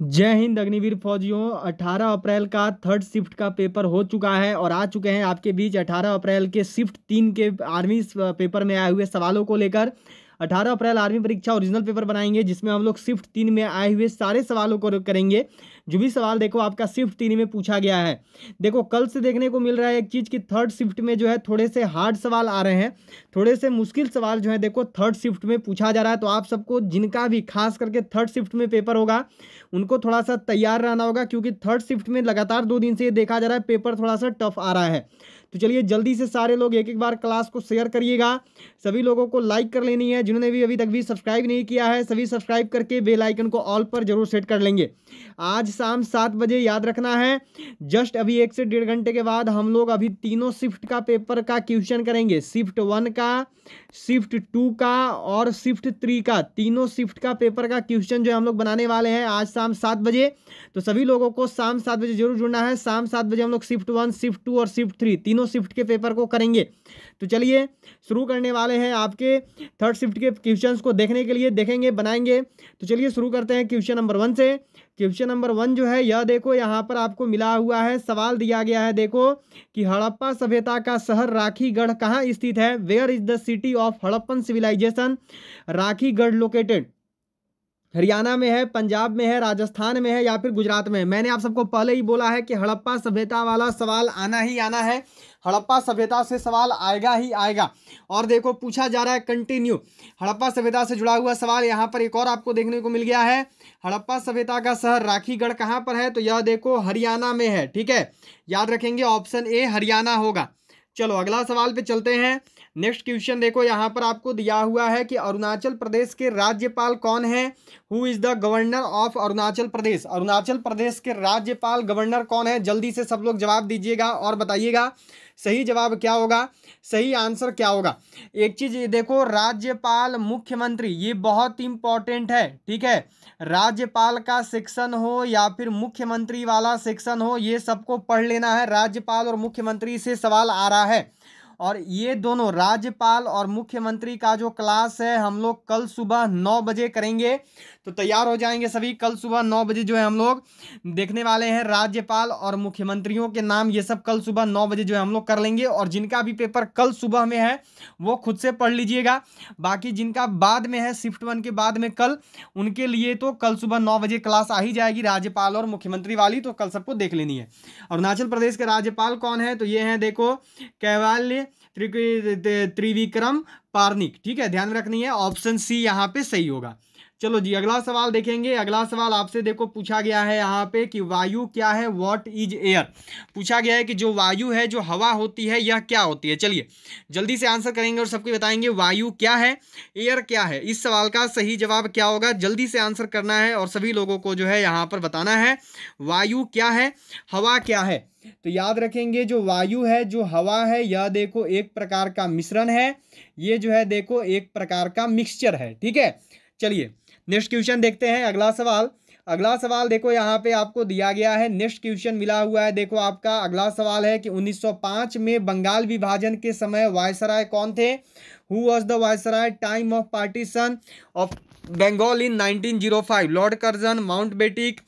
जय हिंद अग्निवीर फौजियों 18 अप्रैल का थर्ड शिफ्ट का पेपर हो चुका है और आ चुके हैं आपके बीच 18 अप्रैल के शिफ्ट तीन के आर्मी पेपर में आए हुए सवालों को लेकर अठारह अप्रैल आर्मी परीक्षा ओरिजिनल पेपर बनाएंगे जिसमें हम लोग शिफ्ट तीन में आए हुए सारे सवालों को करेंगे जो भी सवाल देखो आपका शिफ्ट तीन में पूछा गया है देखो कल से देखने को मिल रहा है एक चीज़ कि थर्ड शिफ्ट में जो है थोड़े से हार्ड सवाल आ रहे हैं थोड़े से मुश्किल सवाल जो है देखो थर्ड शिफ्ट में पूछा जा रहा है तो आप सबको जिनका भी खास करके थर्ड शिफ्ट में पेपर होगा उनको थोड़ा सा तैयार रहना होगा क्योंकि थर्ड शिफ्ट में लगातार दो दिन से ये देखा जा रहा है पेपर थोड़ा सा टफ आ रहा है तो चलिए जल्दी से सारे लोग एक एक बार क्लास को शेयर करिएगा सभी लोगों को लाइक कर लेनी है जिन्होंने भी अभी तक भी सब्सक्राइब नहीं किया है सभी सब्सक्राइब करके बेलाइकन को ऑल पर जरूर सेट कर लेंगे आज शाम सात बजे याद रखना है जस्ट अभी एक से डेढ़ घंटे के बाद हम लोग अभी तीनों शिफ्ट का पेपर का क्वेश्चन करेंगे शिफ्ट वन का शिफ्ट टू का और शिफ्ट थ्री का तीनों शिफ्ट का पेपर का क्वेश्चन जो हम लोग बनाने वाले हैं आज शाम सात बजे तो सभी लोगों को शाम सात बजे जरूर जुड़ना है शाम सात बजे हम लोग शिफ्ट वन शिफ्ट टू और शिफ्ट थ्री तीनों दोनों शिफ्ट के पेपर को करेंगे तो चलिए शुरू करने वाले हैं आपके थर्ड शिफ्ट के क्वेश्चंस को देखने के लिए देखेंगे बनाएंगे तो चलिए शुरू करते हैं क्वेश्चन नंबर वन से क्वेश्चन नंबर वन जो है यह देखो यहाँ पर आपको मिला हुआ है सवाल दिया गया है देखो कि हड़प्पा सभ्यता का शहर राखीगढ़ कहाँ स्थित है where is the city of Harappan civilization Rakhigarh located Haryana में है पंजाब में है राजस्थान में है या फिर गुजरात में है मैंने आप सबको पहले ही बोला है कि हड़प्पा सभ्यता वाला सवाल आना ही आना है हड़प्पा सभ्यता से सवाल आएगा ही आएगा और देखो पूछा जा रहा है कंटिन्यू हड़प्पा सभ्यता से जुड़ा हुआ सवाल यहाँ पर एक और आपको देखने को मिल गया है हड़प्पा सभ्यता का शहर राखीगढ़ कहाँ पर है तो यह देखो हरियाणा में है ठीक है याद रखेंगे ऑप्शन ए हरियाणा होगा चलो अगला सवाल पे चलते हैं नेक्स्ट क्वेश्चन देखो यहाँ पर आपको दिया हुआ है कि अरुणाचल प्रदेश के राज्यपाल कौन है who is the governor of Arunachal Pradesh Arunachal Pradesh के राज्यपाल गवर्नर कौन है जल्दी से सब लोग जवाब दीजिएगा और बताइएगा सही जवाब क्या होगा सही आंसर क्या होगा एक चीज़ देखो राज्यपाल मुख्यमंत्री ये बहुत इंपॉर्टेंट है ठीक है राज्यपाल का सेक्शन हो या फिर मुख्यमंत्री वाला सेक्शन हो ये सबको पढ़ लेना है राज्यपाल और मुख्यमंत्री से सवाल आ रहा है और ये दोनों राज्यपाल और मुख्यमंत्री का जो क्लास है हम लोग कल सुबह नौ बजे करेंगे तो तैयार हो जाएंगे सभी कल सुबह नौ बजे जो है हम लोग देखने वाले हैं राज्यपाल और मुख्यमंत्रियों के नाम ये सब कल सुबह नौ बजे जो है हम लोग कर लेंगे और जिनका भी पेपर कल सुबह में है वो खुद से पढ़ लीजिएगा बाकी जिनका बाद में है शिफ्ट वन के बाद में कल उनके लिए तो कल सुबह नौ बजे क्लास आ ही जाएगी राज्यपाल और मुख्यमंत्री वाली तो कल सबको देख लेनी है अरुणाचल प्रदेश के राज्यपाल कौन है तो ये हैं देखो कैवाल्य त्रिविक्रम पार्निक ठीक है ध्यान रखनी है ऑप्शन सी यहाँ पे सही होगा चलो जी अगला सवाल देखेंगे अगला सवाल आपसे देखो पूछा गया है यहाँ पे कि वायु क्या है व्हाट इज एयर पूछा गया है कि जो वायु है जो हवा होती है यह क्या होती है चलिए जल्दी से आंसर करेंगे और सबको बताएंगे वायु क्या है एयर क्या है इस सवाल का सही जवाब क्या होगा जल्दी से आंसर करना है और सभी लोगों को जो है यहाँ पर बताना है वायु क्या है हवा क्या है तो याद रखेंगे जो वायु है जो हवा है यह देखो एक प्रकार का मिश्रण है ये जो है देखो एक प्रकार का मिक्सचर है ठीक है चलिए नेक्स्ट क्वेश्चन देखते हैं अगला सवाल अगला सवाल देखो यहाँ पे आपको दिया गया है नेक्स्ट क्वेश्चन मिला हुआ है देखो आपका अगला सवाल है कि 1905 में बंगाल विभाजन के समय वायसराय कौन थे who was the viceroy time of partition of Bengal in 1905 lord Curzon Mount Bentinck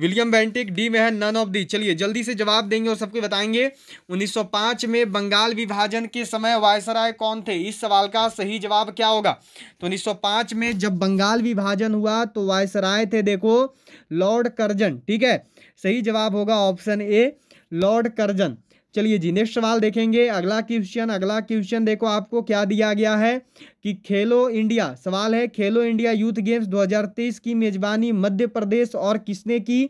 William Bentinck डी में है नन ऑफ दी चलिए जल्दी से जवाब देंगे और सबको बताएंगे 1905 में बंगाल विभाजन के समय वायसराय कौन थे इस सवाल का सही जवाब क्या होगा तो 1905 में जब बंगाल विभाजन हुआ तो वायसराय थे देखो लॉर्ड करजन ठीक है सही जवाब होगा ऑप्शन ए लॉर्ड करजन चलिए जी नेक्स्ट सवाल देखेंगे अगला क्वेश्चन अगला क्वेश्चन देखो आपको क्या दिया गया है कि खेलो इंडिया सवाल है खेलो इंडिया यूथ गेम्स 2023 की मेजबानी मध्य प्रदेश और किसने की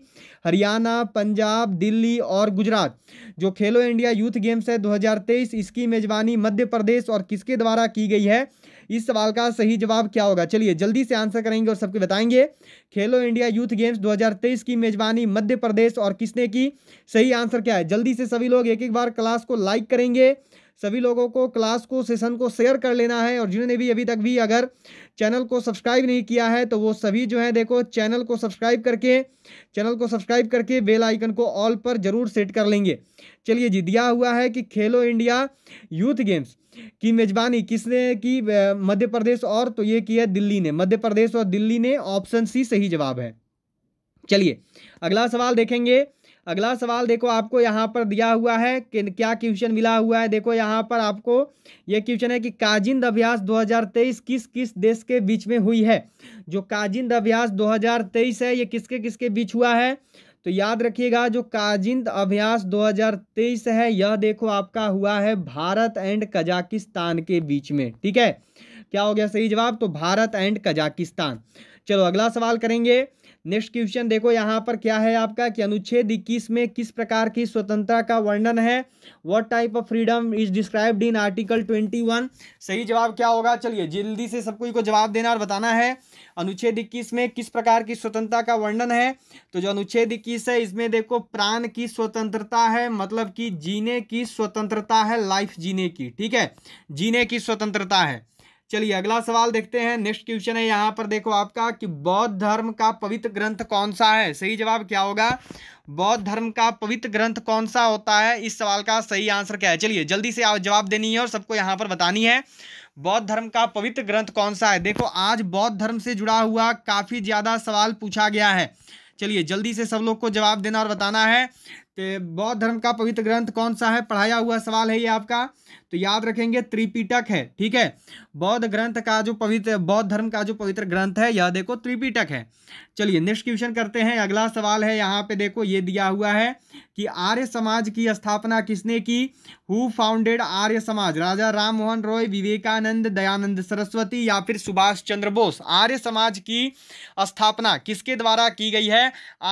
हरियाणा पंजाब दिल्ली और गुजरात जो खेलो इंडिया यूथ गेम्स है 2023 इसकी मेजबानी मध्य प्रदेश और किसके द्वारा की गई है इस सवाल का सही जवाब क्या होगा चलिए जल्दी से आंसर करेंगे और सबके बताएंगे खेलो इंडिया यूथ गेम्स 2023 की मेजबानी मध्य प्रदेश और किसने की सही आंसर क्या है जल्दी से सभी लोग एक एक बार क्लास को लाइक करेंगे सभी लोगों को क्लास को सेशन को शेयर कर लेना है और जिन्होंने भी अभी तक भी अगर चैनल को सब्सक्राइब नहीं किया है तो वो सभी जो है देखो चैनल को सब्सक्राइब करके चैनल को सब्सक्राइब करके बेल आइकन को ऑल पर जरूर सेट कर लेंगे चलिए जी दिया हुआ है कि खेलो इंडिया यूथ गेम्स की मेजबानी किसने की मध्य प्रदेश और तो ये किया दिल्ली ने मध्य प्रदेश और दिल्ली ने ऑप्शन सी सही जवाब है चलिए अगला सवाल देखेंगे अगला सवाल देखो आपको यहाँ पर दिया हुआ है कि क्या क्वेश्चन मिला हुआ है देखो यहाँ पर आपको ये क्वेश्चन है कि काजिंद अभ्यास 2023 किस किस देश के बीच में हुई है जो काजिंद अभ्यास 2023 है ये किसके किसके बीच हुआ है तो याद रखिएगा जो काजिंद अभ्यास 2023 है यह देखो आपका हुआ है भारत एंड कजाकिस्तान के बीच में ठीक है क्या हो गया सही जवाब तो भारत एंड कजाकिस्तान चलो अगला सवाल करेंगे नेक्स्ट क्वेश्चन देखो यहाँ पर क्या है आपका कि अनुच्छेद इक्कीस में किस प्रकार की स्वतंत्रता का वर्णन है what type of freedom is described in article twenty one सही जवाब क्या होगा चलिए जल्दी से सबको इसको जवाब देना और बताना है अनुच्छेद इक्कीस में किस प्रकार की स्वतंत्रता का वर्णन है तो जो अनुच्छेद इक्कीस है इसमें देखो प्राण की स्वतंत्रता है मतलब कि जीने की स्वतंत्रता है लाइफ जीने की ठीक है जीने की स्वतंत्रता है चलिए अगला सवाल देखते हैं नेक्स्ट क्वेश्चन है यहाँ पर देखो आपका कि बौद्ध धर्म का पवित्र ग्रंथ कौन सा है सही जवाब क्या होगा बौद्ध धर्म का पवित्र ग्रंथ कौन सा होता है इस सवाल का सही आंसर क्या है चलिए जल्दी से जवाब देनी है और सबको यहाँ पर बतानी है बौद्ध धर्म का पवित्र ग्रंथ कौन सा है देखो आज बौद्ध धर्म से जुड़ा हुआ काफ़ी ज़्यादा सवाल पूछा गया है चलिए जल्दी से सब लोग को जवाब देना और बताना है कि बौद्ध धर्म का पवित्र ग्रंथ कौन सा है पढ़ाया हुआ सवाल है ये आपका तो याद रखेंगे त्रिपिटक है ठीक है बौद्ध ग्रंथ का जो पवित्र बौद्ध धर्म का जो पवित्र ग्रंथ है यह देखो त्रिपिटक है चलिए नेक्स्ट क्वेश्चन करते हैं अगला सवाल है यहाँ पे देखो ये दिया हुआ है कि आर्य समाज की स्थापना किसने की हु फाउंडेड आर्य समाज राजा राम मोहन रॉय विवेकानंद दयानंद सरस्वती या फिर सुभाष चंद्र बोस आर्य समाज की स्थापना किसके द्वारा की गई है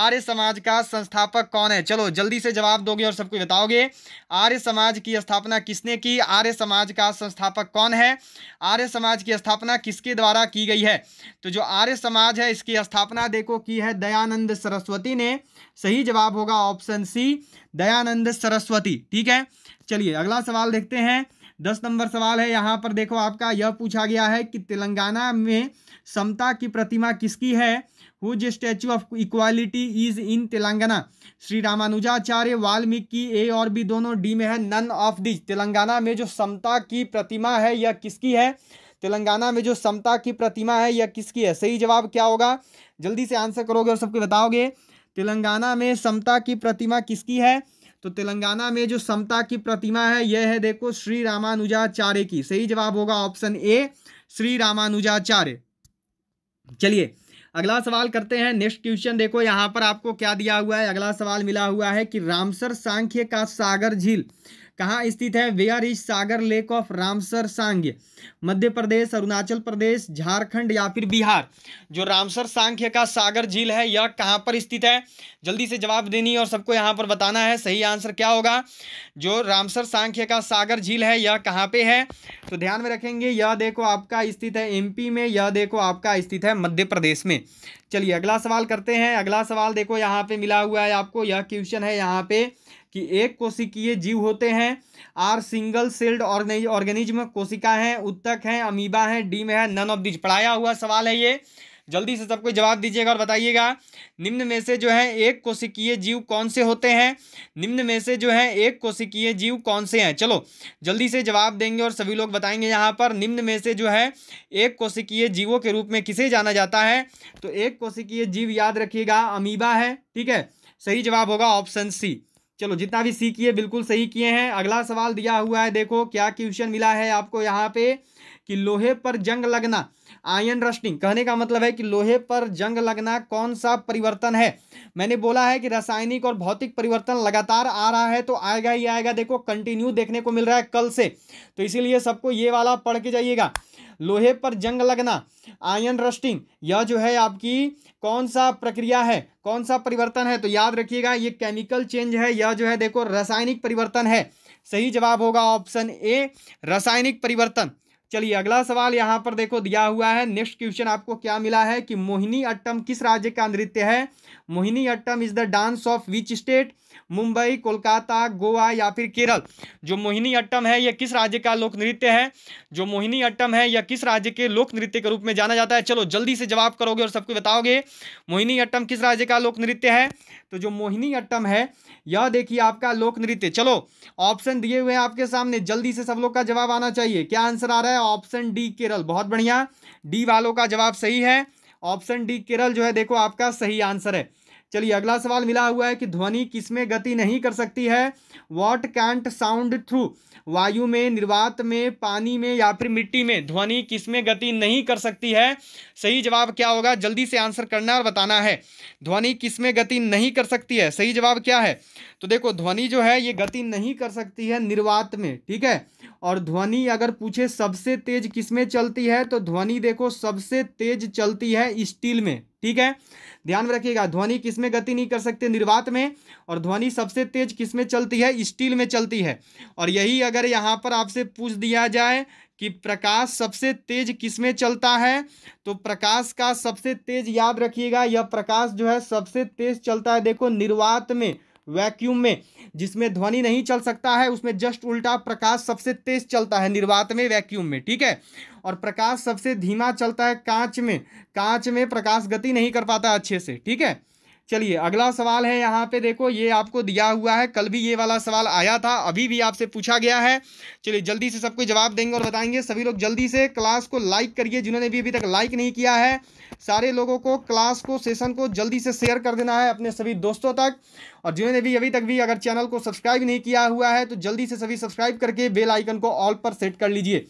आर्य समाज का संस्थापक कौन है चलो जल्दी जल्दी से जवाब दोगे और सबको बताओगे आर्य समाज की स्थापना किसने की आर्य समाज का संस्थापक कौन है आर्य समाज की स्थापना किसके द्वारा की गई है तो जो आर्य समाज है इसकी स्थापना देखो की है दयानंद सरस्वती ने सही जवाब होगा ऑप्शन सी दयानंद सरस्वती ठीक है चलिए अगला सवाल देखते हैं दस नंबर सवाल है यहाँ पर देखो आपका यह पूछा गया है कि तेलंगाना में समता की प्रतिमा किसकी है जे statue of equality is in Telangana Shri Ramanujacharya Valmiki A और बी दोनों डी में है नन ऑफ दिज तेलंगाना में जो समता की प्रतिमा है यह किसकी है तेलंगाना में जो समता की प्रतिमा है यह किसकी है सही जवाब क्या होगा जल्दी से आंसर करोगे और सबको बताओगे तेलंगाना में समता की प्रतिमा किसकी है तो तेलंगाना में जो समता की प्रतिमा है यह है देखो श्री रामानुजाचार्य की सही जवाब होगा ऑप्शन ए श्री रामानुजाचार्य चलिए अगला सवाल करते हैं नेक्स्ट क्वेश्चन देखो यहाँ पर आपको क्या दिया हुआ है अगला सवाल मिला हुआ है कि रामसर सांख्य का सागर झील कहाँ स्थित है where is Sagar lake of Ramsar सांग मध्य प्रदेश अरुणाचल प्रदेश झारखंड या फिर बिहार जो रामसर सांख्य का सागर झील है यह कहाँ पर स्थित है जल्दी से जवाब देनी और सबको यहाँ पर बताना है सही आंसर क्या होगा जो रामसर सांख्य का सागर झील है यह कहाँ पे है तो ध्यान में रखेंगे यह देखो आपका स्थित है एम में यह देखो आपका स्थित है मध्य प्रदेश में चलिए अगला सवाल करते हैं अगला सवाल देखो यहाँ पे मिला हुआ है आपको यह क्वेश्चन है यहाँ पे कि एक कोशिकीय जीव होते हैं आर सिंगल सेल्ड ऑर्गेनिज्म कोशिका हैं उत्तक हैं अमीबा हैं डीम है नन ऑफ दिज पढ़ाया हुआ सवाल है ये जल्दी से सबको जवाब दीजिएगा और बताइएगा निम्न में से जो है एक कोशिकीय जीव कौन से होते हैं निम्न में से जो है एक कोशिकीय जीव कौन से हैं चलो जल्दी से जवाब देंगे और सभी लोग बताएंगे यहाँ पर निम्न में से जो है एक कोशिकीय जीवों के रूप में किसे जाना जाता है तो एक कोशिकीय जीव याद रखिएगा अमीबा है ठीक है सही जवाब होगा ऑप्शन सी चलो जितना भी सी किए बिल्कुल सही किए हैं अगला सवाल दिया हुआ है देखो क्या क्वेश्चन मिला है आपको यहाँ पे कि लोहे पर जंग लगना आयन रस्टिंग कहने का मतलब है कि लोहे पर जंग लगना कौन सा परिवर्तन है मैंने बोला है कि रासायनिक और भौतिक परिवर्तन लगातार आ रहा है तो आएगा ही आएगा देखो कंटिन्यू देखने को मिल रहा है कल से तो इसीलिए सबको ये वाला पढ़ के जाइएगा लोहे पर जंग लगना आयन रस्टिंग यह जो है आपकी कौन सा प्रक्रिया है कौन सा परिवर्तन है तो याद रखिएगा ये केमिकल चेंज है यह जो है देखो रासायनिक परिवर्तन है सही जवाब होगा ऑप्शन ए रासायनिक परिवर्तन चलिए अगला सवाल यहाँ पर देखो दिया हुआ है नेक्स्ट क्वेश्चन आपको क्या मिला है कि मोहिनी अट्टम किस राज्य का नृत्य है Mohiniyattam is the dance of which state Mumbai Kolkata Goa या फिर केरल जो मोहिनी अट्टम है यह किस राज्य का लोक नृत्य है जो मोहिनी अट्टम है यह किस राज्य के लोक नृत्य के रूप में जाना जाता है चलो जल्दी से जवाब करोगे और सबको बताओगे मोहिनी अट्टम किस राज्य का लोक नृत्य है तो जो मोहिनी अट्टम है यह देखिए आपका लोक नृत्य चलो ऑप्शन दिए हुए हैं आपके सामने जल्दी से सब लोग का जवाब आना चाहिए क्या आंसर आ रहा है ऑप्शन डी केरल बहुत बढ़िया डी वालों का जवाब सही है ऑप्शन डी केरल जो है देखो आपका सही आंसर है चलिए अगला सवाल मिला हुआ है कि ध्वनि किसमें गति नहीं कर सकती है वॉट कैंट साउंड थ्रू वायु में निर्वात में पानी में या फिर मिट्टी में ध्वनि किसमें गति नहीं कर सकती है सही जवाब क्या होगा जल्दी से आंसर करना और बताना है ध्वनि किसमें गति नहीं कर सकती है सही जवाब क्या है तो देखो ध्वनि जो है ये गति नहीं कर सकती है निर्वात में ठीक है और ध्वनि अगर पूछे सबसे तेज किसमें चलती है तो ध्वनि देखो सबसे तेज चलती है स्टील में ठीक है ध्यान में रखिएगा ध्वनि किसमें गति नहीं कर सकते निर्वात में और ध्वनि सबसे तेज किसमें चलती है स्टील में चलती है और यही अगर यहाँ पर आपसे पूछ दिया जाए कि प्रकाश सबसे तेज किसमें चलता है तो प्रकाश का सबसे तेज याद रखिएगा यह प्रकाश जो है सबसे तेज चलता है देखो निर्वात में वैक्यूम में जिसमें ध्वनि नहीं चल सकता है उसमें जस्ट उल्टा प्रकाश सबसे तेज चलता है निर्वात में वैक्यूम में ठीक है और प्रकाश सबसे धीमा चलता है कांच में कांच में प्रकाश गति नहीं कर पाता अच्छे से ठीक है चलिए अगला सवाल है यहाँ पे देखो ये आपको दिया हुआ है कल भी ये वाला सवाल आया था अभी भी आपसे पूछा गया है चलिए जल्दी से सबको जवाब देंगे और बताएंगे सभी लोग जल्दी से क्लास को लाइक करिए जिन्होंने भी अभी तक लाइक नहीं किया है सारे लोगों को क्लास को सेशन को जल्दी से शेयर कर देना है अपने सभी दोस्तों तक और जिन्होंने भी अभी तक भी अगर चैनल को सब्सक्राइब नहीं किया हुआ है तो जल्दी से सभी सब्सक्राइब करके बेल आइकन को ऑल पर सेट कर लीजिए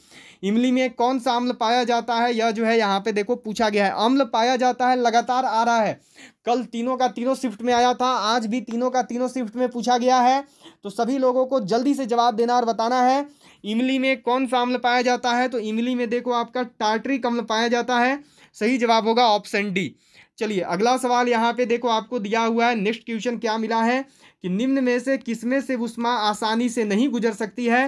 इमली में कौन सा अम्ल पाया जाता है यह जो है यहाँ पे देखो पूछा गया है अम्ल पाया जाता है लगातार आ रहा है कल तीनों का तीनों शिफ्ट में आया था आज भी तीनों का तीनों शिफ्ट में पूछा गया है तो सभी लोगों को जल्दी से जवाब देना और बताना है इमली में कौन सा अम्ल पाया जाता है तो इमली में देखो आपका टार्टरिक अम्ल पाया जाता है सही जवाब होगा ऑप्शन डी चलिए अगला सवाल यहाँ पे देखो आपको दिया हुआ है नेक्स्ट क्वेश्चन क्या मिला है कि निम्न में से किसमें से उष्मा आसानी से नहीं गुजर सकती है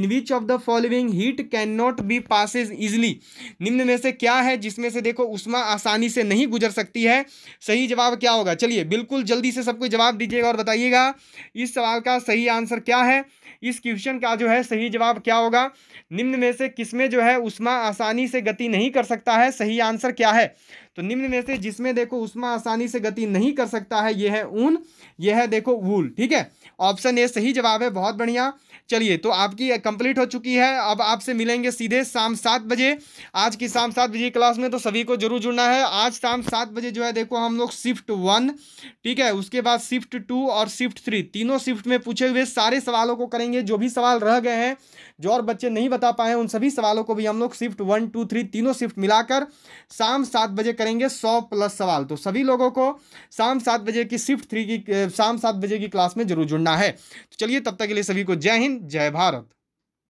in which of the following heat can not be passes easily निम्न में से क्या है जिसमें से देखो उष्मा आसानी से नहीं गुजर सकती है सही जवाब क्या होगा चलिए बिल्कुल जल्दी से सबको जवाब दीजिएगा और बताइएगा इस सवाल का सही आंसर क्या है इस क्वेश्चन का जो है सही जवाब क्या होगा निम्न में से किसमें जो है उष्मा आसानी से गति नहीं कर सकता है सही आंसर क्या है तो निम्न में से जिसमें देखो उष्मा आसानी से गति नहीं कर सकता है यह है ऊन यह है देखो वूल ठीक है ऑप्शन ए सही जवाब है बहुत बढ़िया चलिए तो आपकी कंप्लीट हो चुकी है अब आपसे मिलेंगे सीधे शाम सात बजे आज की शाम सात बजे क्लास में तो सभी को जरूर जुड़ना है आज शाम सात बजे जो है देखो हम लोग शिफ्ट वन ठीक है उसके बाद शिफ्ट टू और शिफ्ट थ्री तीनों शिफ्ट में पूछे हुए सारे सवालों को करेंगे जो भी सवाल रह गए हैं जो और बच्चे नहीं बता पाए उन सभी सवालों को भी हम लोग शिफ्ट वन टू थ्री तीनों शिफ्ट मिलाकर शाम सात बजे करेंगे सौ प्लस सवाल तो सभी लोगों को शाम सात बजे की शिफ्ट थ्री की शाम सात बजे की क्लास में जरूर जुड़ना है तो चलिए तब तक के लिए सभी को जय हिंद जय भारत